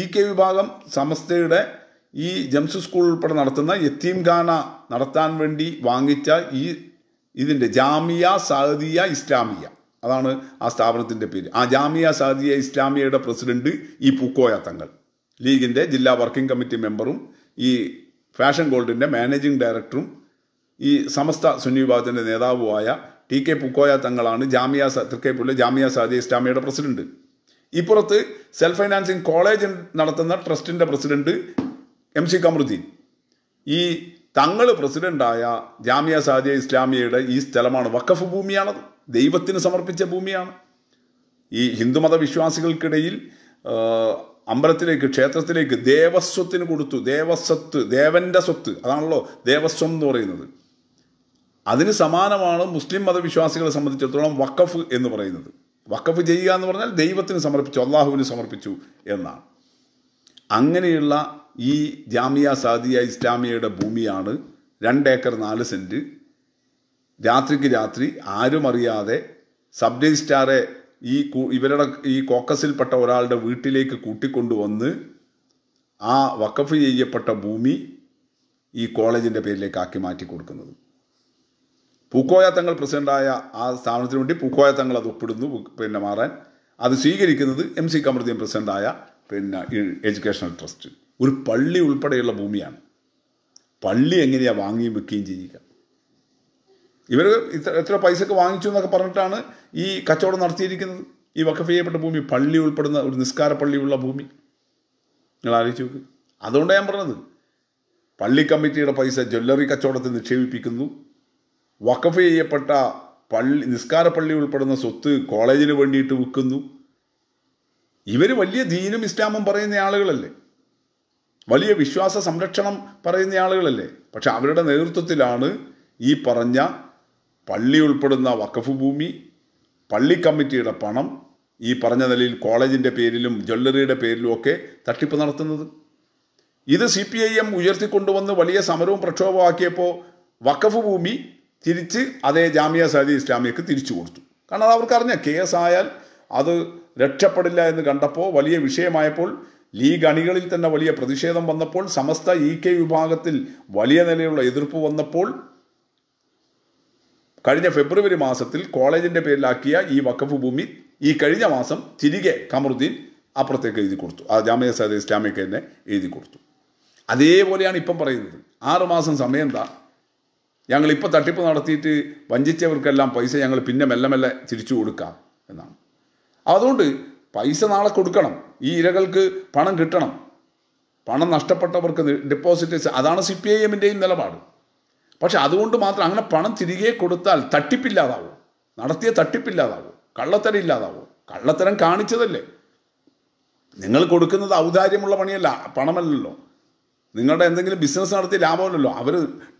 ഇ കെ വിഭാഗം സമസ്തയുടെ ഈ ജംസ് സ്കൂൾ ഉൾപ്പെടെ നടത്തുന്ന യത്തീംഖാന നടത്താൻ വേണ്ടി വാങ്ങിച്ച ഈ ഇതിൻ്റെ ജാമിയ സഹദിയ ഇസ്ലാമിയ അതാണ് ആ സ്ഥാപനത്തിൻ്റെ പേര് ആ ജാമിയ സഹദിയ ഇസ്ലാമിയയുടെ പ്രസിഡന്റ് ഈ പൂക്കോയ തങ്ങൾ ലീഗിൻ്റെ ജില്ലാ വർക്കിംഗ് കമ്മിറ്റി മെമ്പറും ഈ ഫാഷൻ ഗോൾഡിൻ്റെ മാനേജിംഗ് ഡയറക്ടറും ഈ സമസ്ത സുന്നി വിഭാഗത്തിൻ്റെ നേതാവുമായ ടി കെ പുക്കോയ തങ്ങളാണ് ജാമിയ തൃക്കൈപ്പുള്ള ജാമിയ സാദി ഇസ്ലാമിയുടെ പ്രസിഡന്റ് ഇപ്പുറത്ത് സെൽഫ് ഫൈനാൻസിങ് കോളേജ് നടത്തുന്ന ട്രസ്റ്റിൻ്റെ പ്രസിഡന്റ് എം സി കമറുദ്ദീൻ ഈ തങ്ങൾ പ്രസിഡന്റായ ജാമ്യ സാദിയ ഇസ്ലാമിയയുടെ ഈ സ്ഥലമാണ് വഖഫ് ഭൂമിയാണത് ദൈവത്തിന് സമർപ്പിച്ച ഭൂമിയാണ് ഈ ഹിന്ദുമത വിശ്വാസികൾക്കിടയിൽ അമ്പലത്തിലേക്ക് ക്ഷേത്രത്തിലേക്ക് ദേവസ്വത്തിന് കൊടുത്തു ദേവസ്വത്ത് ദേവൻ്റെ സ്വത്ത് അതാണല്ലോ ദേവസ്വം എന്ന് പറയുന്നത് അതിന് സമാനമാണ് മുസ്ലിം മതവിശ്വാസികളെ സംബന്ധിച്ചിടത്തോളം വഖഫ് എന്ന് പറയുന്നത് വഖഫ് ചെയ്യുക എന്ന് പറഞ്ഞാൽ ദൈവത്തിന് സമർപ്പിച്ചു അള്ളാഹുവിന് സമർപ്പിച്ചു എന്നാണ് അങ്ങനെയുള്ള ഈ ജാമിയ സാദിയ ഇസ്ലാമിയയുടെ ഭൂമിയാണ് ഏക്കർ നാല് സെൻറ്റ് രാത്രിക്ക് രാത്രി ആരും അറിയാതെ സബ് രജിസ്ട്രാറെ ഈ ഇവരുടെ ഈ കോക്കസിൽപ്പെട്ട ഒരാളുടെ വീട്ടിലേക്ക് കൂട്ടിക്കൊണ്ടുവന്ന് ആ വക്കഫ് ചെയ്യപ്പെട്ട ഭൂമി ഈ കോളേജിൻ്റെ പേരിലേക്ക് ആക്കി മാറ്റി കൊടുക്കുന്നത് പൂക്കോയ തങ്ങൾ പ്രസിഡൻ്റായ ആ സ്ഥാപനത്തിന് വേണ്ടി പൂക്കോയ തങ്ങൾ അത് ഒപ്പിടുന്നു പിന്നെ മാറാൻ അത് സ്വീകരിക്കുന്നത് എം സി കമൃദ്ദീൻ പ്രസിഡൻ്റായ പിന്നെ എഡ്യൂക്കേഷണൽ ട്രസ്റ്റ് ഒരു പള്ളി ഉൾപ്പെടെയുള്ള ഭൂമിയാണ് പള്ളി എങ്ങനെയാണ് വാങ്ങുകയും വെക്കുകയും ചെയ്യുക ഇവർ ഇത്ര എത്ര പൈസക്ക് വാങ്ങിച്ചു എന്നൊക്കെ പറഞ്ഞിട്ടാണ് ഈ കച്ചവടം നടത്തിയിരിക്കുന്നത് ഈ വഖഫ് ചെയ്യപ്പെട്ട ഭൂമി പള്ളി ഉൾപ്പെടുന്ന ഒരു നിസ്കാര പള്ളിയുള്ള ഭൂമി നിങ്ങൾ ആലോചിച്ച് നോക്ക് അതുകൊണ്ടാണ് ഞാൻ പറഞ്ഞത് പള്ളി കമ്മിറ്റിയുടെ പൈസ ജ്വല്ലറി കച്ചവടത്തിൽ നിക്ഷേപിപ്പിക്കുന്നു വഖഫ് ചെയ്യപ്പെട്ട പള്ളി നിസ്കാര പള്ളി ഉൾപ്പെടുന്ന സ്വത്ത് കോളേജിന് വേണ്ടിയിട്ട് വിൽക്കുന്നു ഇവർ വലിയ ദീനും ഇസ്ലാമും പറയുന്ന ആളുകളല്ലേ വലിയ വിശ്വാസ സംരക്ഷണം പറയുന്ന ആളുകളല്ലേ പക്ഷെ അവരുടെ നേതൃത്വത്തിലാണ് ഈ പറഞ്ഞ പള്ളി ഉൾപ്പെടുന്ന വഖഫ് ഭൂമി പള്ളി കമ്മിറ്റിയുടെ പണം ഈ പറഞ്ഞ നിലയിൽ കോളേജിൻ്റെ പേരിലും ജ്വല്ലറിയുടെ പേരിലും ഒക്കെ തട്ടിപ്പ് നടത്തുന്നത് ഇത് സി പി ഐ എം ഉയർത്തിക്കൊണ്ടുവന്ന് വലിയ സമരവും പ്രക്ഷോഭവും ആക്കിയപ്പോൾ വഖഫ് ഭൂമി തിരിച്ച് അതേ ജാമിയ സാദി ഇസ്ലാമിയക്ക് തിരിച്ചു കൊടുത്തു കാരണം അത് അവർക്കറിഞ്ഞ കേസായാൽ അത് രക്ഷപ്പെടില്ല എന്ന് കണ്ടപ്പോൾ വലിയ വിഷയമായപ്പോൾ ലീഗ് അണികളിൽ തന്നെ വലിയ പ്രതിഷേധം വന്നപ്പോൾ സമസ്ത ഇ കെ വിഭാഗത്തിൽ വലിയ നിലയിലുള്ള എതിർപ്പ് വന്നപ്പോൾ കഴിഞ്ഞ ഫെബ്രുവരി മാസത്തിൽ കോളേജിൻ്റെ പേരിലാക്കിയ ഈ വഖഫ് ഭൂമി ഈ കഴിഞ്ഞ മാസം തിരികെ കമറുദ്ദീൻ അപ്പുറത്തേക്ക് എഴുതി കൊടുത്തു ആ ജാമ്യ സദ ഇസ്ലാമിക്ക് തന്നെ എഴുതി കൊടുത്തു അതേപോലെയാണ് ഇപ്പം പറയുന്നത് ആറ് മാസം സമയം എന്താ ഞങ്ങൾ ഇപ്പോൾ തട്ടിപ്പ് നടത്തിയിട്ട് വഞ്ചിച്ചവർക്കെല്ലാം പൈസ ഞങ്ങൾ പിന്നെ മെല്ലെ മെല്ലെ തിരിച്ചു കൊടുക്കാം എന്നാണ് അതുകൊണ്ട് പൈസ നാളെ കൊടുക്കണം ഈ ഇരകൾക്ക് പണം കിട്ടണം പണം നഷ്ടപ്പെട്ടവർക്ക് ഡെപ്പോസിറ്റ് അതാണ് സി പി ഐ എമ്മിൻ്റെയും നിലപാട് പക്ഷെ അതുകൊണ്ട് മാത്രം അങ്ങനെ പണം തിരികെ കൊടുത്താൽ തട്ടിപ്പില്ലാതാവും നടത്തിയ തട്ടിപ്പില്ലാതാവും കള്ളത്തരം ഇല്ലാതാവും കള്ളത്തരം കാണിച്ചതല്ലേ നിങ്ങൾ കൊടുക്കുന്നത് ഔദാര്യമുള്ള പണിയല്ല പണമല്ലല്ലോ നിങ്ങളുടെ എന്തെങ്കിലും ബിസിനസ് നടത്തി ലാഭമല്ലല്ലോ അവർ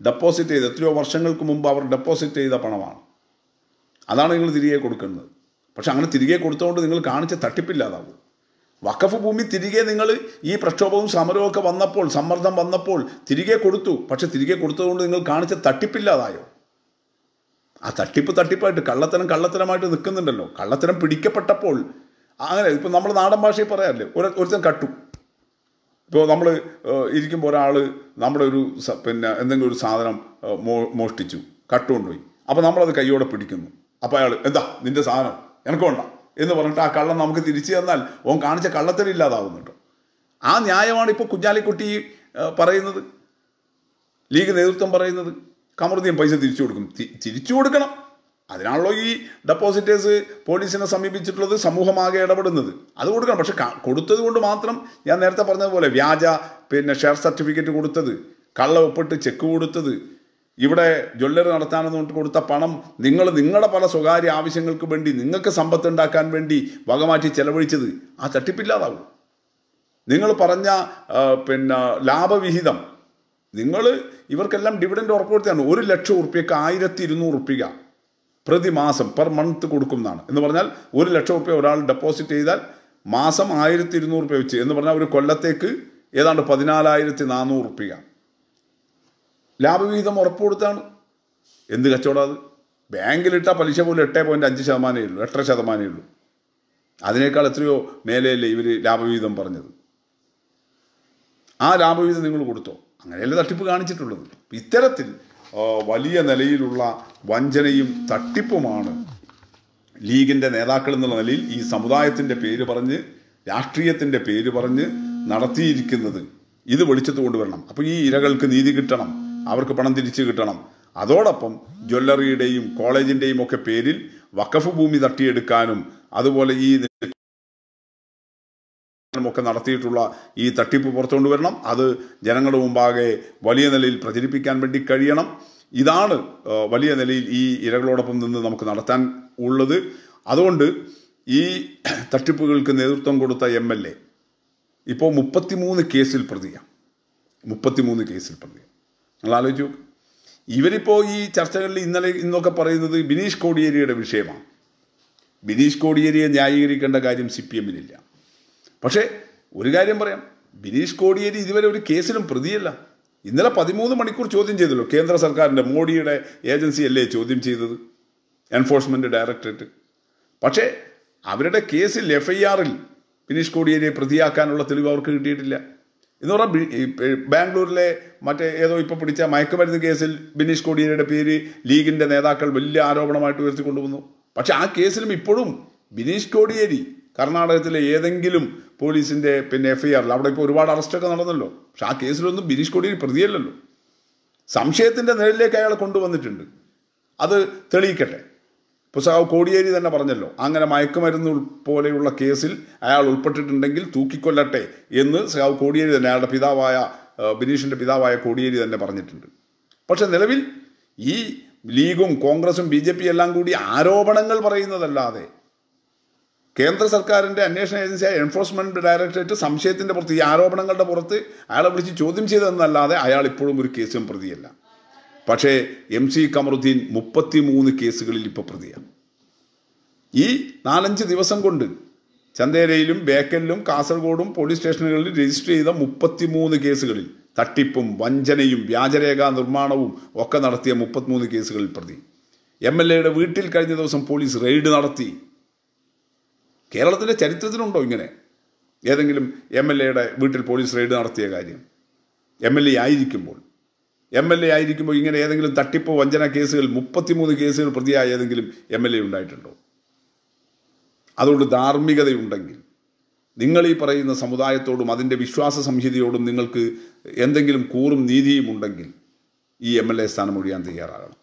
ഡെപ്പോസിറ്റ് ചെയ്ത് എത്രയോ വർഷങ്ങൾക്ക് മുമ്പ് അവർ ഡെപ്പോസിറ്റ് ചെയ്ത പണമാണ് അതാണ് നിങ്ങൾ തിരികെ കൊടുക്കുന്നത് പക്ഷെ അങ്ങനെ തിരികെ കൊടുത്തുകൊണ്ട് നിങ്ങൾ കാണിച്ച തട്ടിപ്പില്ലാതാവും വക്കഫ് ഭൂമി തിരികെ നിങ്ങൾ ഈ പ്രക്ഷോഭവും സമരവും ഒക്കെ വന്നപ്പോൾ സമ്മർദ്ദം വന്നപ്പോൾ തിരികെ കൊടുത്തു പക്ഷെ തിരികെ കൊടുത്തതുകൊണ്ട് നിങ്ങൾ കാണിച്ച തട്ടിപ്പില്ലാതായോ ആ തട്ടിപ്പ് തട്ടിപ്പായിട്ട് കള്ളത്തരം കള്ളത്തരമായിട്ട് നിൽക്കുന്നുണ്ടല്ലോ കള്ളത്തരം പിടിക്കപ്പെട്ടപ്പോൾ അങ്ങനെ ഇപ്പം നമ്മൾ നാടൻ ഭാഷയിൽ പറയാറില്ലേ ഒരു ഒരുത്തൻ കട്ടു ഇപ്പോൾ നമ്മൾ ഇരിക്കുമ്പോൾ ഒരാൾ നമ്മുടെ ഒരു പിന്നെ എന്തെങ്കിലും ഒരു സാധനം മോ മോഷ്ടിച്ചു കട്ടുകൊണ്ടുപോയി അപ്പോൾ നമ്മളത് കൈയോടെ പിടിക്കുന്നു അപ്പോൾ അയാൾ എന്താ നിൻ്റെ സാധനം എനക്ക് വേണ്ട എന്ന് പറഞ്ഞിട്ട് ആ കള്ളം നമുക്ക് തിരിച്ചു തന്നാൽ ഓൻ കാണിച്ച കള്ളത്തിന് ഇല്ലാതാവുന്നുണ്ട് ആ ന്യായമാണ് ഇപ്പോൾ കുഞ്ഞാലിക്കുട്ടി പറയുന്നത് ലീഗ് നേതൃത്വം പറയുന്നത് കമറുദ്ദീൻ പൈസ തിരിച്ചു കൊടുക്കും തിരിച്ചു കൊടുക്കണം അതിനാണല്ലോ ഈ ഡെപ്പോസിറ്റേഴ്സ് പോലീസിനെ സമീപിച്ചിട്ടുള്ളത് സമൂഹമാകെ ഇടപെടുന്നത് അത് കൊടുക്കണം പക്ഷെ കൊടുത്തത് കൊണ്ട് മാത്രം ഞാൻ നേരത്തെ പറഞ്ഞതുപോലെ വ്യാജ പിന്നെ ഷെയർ സർട്ടിഫിക്കറ്റ് കൊടുത്തത് കള്ള ഒപ്പിട്ട് ചെക്ക് കൊടുത്തത് ഇവിടെ ജ്വല്ലറി നടത്താനെന്ന് പറഞ്ഞിട്ട് കൊടുത്ത പണം നിങ്ങൾ നിങ്ങളുടെ പല സ്വകാര്യ ആവശ്യങ്ങൾക്ക് വേണ്ടി നിങ്ങൾക്ക് സമ്പത്ത് ഉണ്ടാക്കാൻ വേണ്ടി വകമാറ്റി ചെലവഴിച്ചത് ആ തട്ടിപ്പില്ലാതാവും നിങ്ങൾ പറഞ്ഞ പിന്നെ ലാഭവിഹിതം നിങ്ങൾ ഇവർക്കെല്ലാം ഡിവിഡൻഡ് ഉറപ്പ് കൊടുത്താണ് ഒരു ലക്ഷം ഉറുപ്പ്യക്ക് ആയിരത്തി ഇരുന്നൂറ് ഉറുപ്പിക പ്രതിമാസം പെർ മന്ത് കൊടുക്കുന്നതാണ് എന്ന് പറഞ്ഞാൽ ഒരു ലക്ഷം ഉറുപ്പ്യ ഒരാൾ ഡെപ്പോസിറ്റ് ചെയ്താൽ മാസം ആയിരത്തി ഇരുന്നൂറ് ഉറുപ്പ്യ വെച്ച് എന്ന് പറഞ്ഞാൽ ഒരു കൊല്ലത്തേക്ക് ഏതാണ്ട് പതിനാലായിരത്തി നാനൂറ് ഉറുപ്പിക ലാഭവിഹിതം കൊടുത്താണ് എന്ത് കച്ചവടം അത് ബാങ്കിലിട്ട പലിശ പോലും എട്ട് പോയിൻറ്റ് അഞ്ച് ശതമാനമേ ഉള്ളൂ എട്ടര ശതമാനമേ ഉള്ളൂ അതിനേക്കാൾ എത്രയോ മേലെയല്ലേ ഇവർ ലാഭവിഹിതം പറഞ്ഞത് ആ ലാഭവിഹിതം നിങ്ങൾ കൊടുത്തോ അങ്ങനെയല്ല തട്ടിപ്പ് കാണിച്ചിട്ടുള്ളത് ഇത്തരത്തിൽ വലിയ നിലയിലുള്ള വഞ്ചനയും തട്ടിപ്പുമാണ് ലീഗിൻ്റെ നേതാക്കൾ എന്നുള്ള നിലയിൽ ഈ സമുദായത്തിൻ്റെ പേര് പറഞ്ഞ് രാഷ്ട്രീയത്തിൻ്റെ പേര് പറഞ്ഞ് നടത്തിയിരിക്കുന്നത് ഇത് വെളിച്ചത്ത് കൊണ്ടുവരണം അപ്പോൾ ഈ ഇരകൾക്ക് നീതി കിട്ടണം അവർക്ക് പണം തിരിച്ചു കിട്ടണം അതോടൊപ്പം ജ്വല്ലറിയുടെയും കോളേജിൻ്റെയും ഒക്കെ പേരിൽ വക്കഫ് ഭൂമി തട്ടിയെടുക്കാനും അതുപോലെ ഈ ഒക്കെ നടത്തിയിട്ടുള്ള ഈ തട്ടിപ്പ് വരണം അത് ജനങ്ങളുടെ മുമ്പാകെ വലിയ നിലയിൽ പ്രചരിപ്പിക്കാൻ വേണ്ടി കഴിയണം ഇതാണ് വലിയ നിലയിൽ ഈ ഇരകളോടൊപ്പം നിന്ന് നമുക്ക് നടത്താൻ ഉള്ളത് അതുകൊണ്ട് ഈ തട്ടിപ്പുകൾക്ക് നേതൃത്വം കൊടുത്ത എം എൽ എ ഇപ്പോൾ മുപ്പത്തിമൂന്ന് കേസിൽ പ്രതിയാണ് മുപ്പത്തിമൂന്ന് കേസിൽ പ്രതിയാണ് നിങ്ങൾ ആലോചിച്ചു ഇവരിപ്പോൾ ഈ ചർച്ചകളിൽ ഇന്നലെ ഇന്നൊക്കെ പറയുന്നത് ബിനീഷ് കോടിയേരിയുടെ വിഷയമാണ് ബിനീഷ് കോടിയേരിയെ ന്യായീകരിക്കേണ്ട കാര്യം സി പി എമ്മിനില്ല പക്ഷേ ഒരു കാര്യം പറയാം ബിനീഷ് കോടിയേരി ഇതുവരെ ഒരു കേസിലും പ്രതിയല്ല ഇന്നലെ പതിമൂന്ന് മണിക്കൂർ ചോദ്യം ചെയ്തല്ലോ കേന്ദ്ര സർക്കാരിൻ്റെ മോഡിയുടെ അല്ലേ ചോദ്യം ചെയ്തത് എൻഫോഴ്സ്മെൻ്റ് ഡയറക്ടറേറ്റ് പക്ഷേ അവരുടെ കേസിൽ എഫ് ഐ ആറിൽ ബിനീഷ് കോടിയേരിയെ പ്രതിയാക്കാനുള്ള തെളിവ് അവർക്ക് കിട്ടിയിട്ടില്ല എന്ന് പറഞ്ഞാൽ ബാംഗ്ലൂരിലെ മറ്റേ ഏതോ ഇപ്പോൾ പിടിച്ച മയക്കുമരുന്ന് കേസിൽ ബിനീഷ് കോടിയേരിയുടെ പേര് ലീഗിൻ്റെ നേതാക്കൾ വലിയ ആരോപണമായിട്ട് ഉയർത്തിക്കൊണ്ടുവന്നു പക്ഷെ ആ കേസിലും ഇപ്പോഴും ബിനീഷ് കോടിയേരി കർണാടകത്തിലെ ഏതെങ്കിലും പോലീസിൻ്റെ പിന്നെ എഫ് ഐ ആറിൽ അവിടെ ഇപ്പോൾ ഒരുപാട് അറസ്റ്റൊക്കെ നടന്നല്ലോ പക്ഷെ ആ കേസിലൊന്നും ബിനീഷ് കോടിയേരി പ്രതിയല്ലല്ലോ സംശയത്തിൻ്റെ നിഴലിലേക്ക് അയാൾ കൊണ്ടുവന്നിട്ടുണ്ട് അത് തെളിയിക്കട്ടെ പുസ്തകാവ് കോടിയേരി തന്നെ പറഞ്ഞല്ലോ അങ്ങനെ മയക്കുമരുന്ന് പോലെയുള്ള കേസിൽ അയാൾ ഉൾപ്പെട്ടിട്ടുണ്ടെങ്കിൽ തൂക്കിക്കൊല്ലട്ടെ എന്ന് സഖാവ് കോടിയേരി തന്നെ അയാളുടെ പിതാവായ ബിനീഷിൻ്റെ പിതാവായ കോടിയേരി തന്നെ പറഞ്ഞിട്ടുണ്ട് പക്ഷെ നിലവിൽ ഈ ലീഗും കോൺഗ്രസും ബി ജെ പി എല്ലാം കൂടി ആരോപണങ്ങൾ പറയുന്നതല്ലാതെ കേന്ദ്ര സർക്കാരിൻ്റെ അന്വേഷണ ഏജൻസിയായ എൻഫോഴ്സ്മെൻറ്റ് ഡയറക്ടറേറ്റ് സംശയത്തിൻ്റെ പുറത്ത് ഈ ആരോപണങ്ങളുടെ പുറത്ത് അയാളെ വിളിച്ച് ചോദ്യം ചെയ്തതെന്നല്ലാതെ അയാൾ ഇപ്പോഴും ഒരു കേസും പ്രതിയല്ല പക്ഷേ എം സി കമറുദ്ദീൻ മുപ്പത്തി മൂന്ന് കേസുകളിൽ ഇപ്പോൾ പ്രതിയാണ് ഈ നാലഞ്ച് ദിവസം കൊണ്ട് ചന്തേരയിലും ബേക്കലിലും കാസർഗോഡും പോലീസ് സ്റ്റേഷനുകളിൽ രജിസ്റ്റർ ചെയ്ത മൂന്ന് കേസുകളിൽ തട്ടിപ്പും വഞ്ചനയും വ്യാജരേഖാ നിർമ്മാണവും ഒക്കെ നടത്തിയ മുപ്പത്തിമൂന്ന് കേസുകളിൽ പ്രതി എം എൽ എയുടെ വീട്ടിൽ കഴിഞ്ഞ ദിവസം പോലീസ് റെയ്ഡ് നടത്തി കേരളത്തിൻ്റെ ചരിത്രത്തിലുണ്ടോ ഇങ്ങനെ ഏതെങ്കിലും എം എൽ എയുടെ വീട്ടിൽ പോലീസ് റെയ്ഡ് നടത്തിയ കാര്യം എം എൽ എ ആയിരിക്കുമ്പോൾ എം എൽ എ ആയിരിക്കുമ്പോൾ ഇങ്ങനെ ഏതെങ്കിലും തട്ടിപ്പ് വഞ്ചന കേസുകൾ മുപ്പത്തിമൂന്ന് കേസുകൾ പ്രതിയായ ഏതെങ്കിലും എം എൽ എ ഉണ്ടായിട്ടുണ്ടോ അതുകൊണ്ട് ധാർമ്മികതയുണ്ടെങ്കിൽ നിങ്ങൾ ഈ പറയുന്ന സമുദായത്തോടും അതിൻ്റെ വിശ്വാസ സംഹിതയോടും നിങ്ങൾക്ക് എന്തെങ്കിലും കൂറും നീതിയും ഉണ്ടെങ്കിൽ ഈ എം എൽ എ സ്ഥാനം ഒഴിയാൻ തയ്യാറാകണം